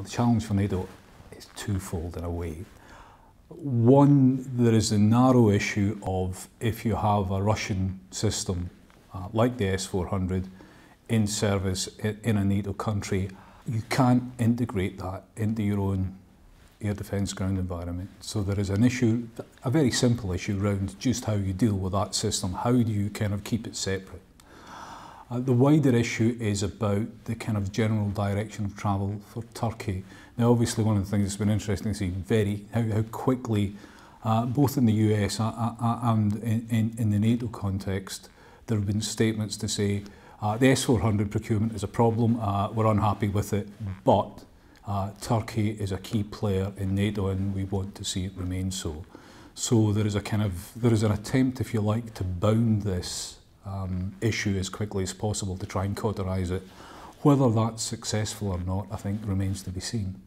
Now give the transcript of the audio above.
the challenge for NATO is twofold in a way. One, there is the narrow issue of if you have a Russian system uh, like the S 400 in service in a NATO country, you can't integrate that into your own air defence ground environment. So there is an issue, a very simple issue around just how you deal with that system. How do you kind of keep it separate? Uh, the wider issue is about the kind of general direction of travel for Turkey. Now, obviously, one of the things that's been interesting to see very how, how quickly, uh, both in the US uh, uh, uh, and in, in, in the NATO context, there have been statements to say uh, the S400 procurement is a problem, uh, we're unhappy with it, but uh, Turkey is a key player in NATO and we want to see it remain so. So there is a kind of, there is an attempt, if you like, to bound this um, issue as quickly as possible to try and cauterize it. Whether that's successful or not, I think, remains to be seen.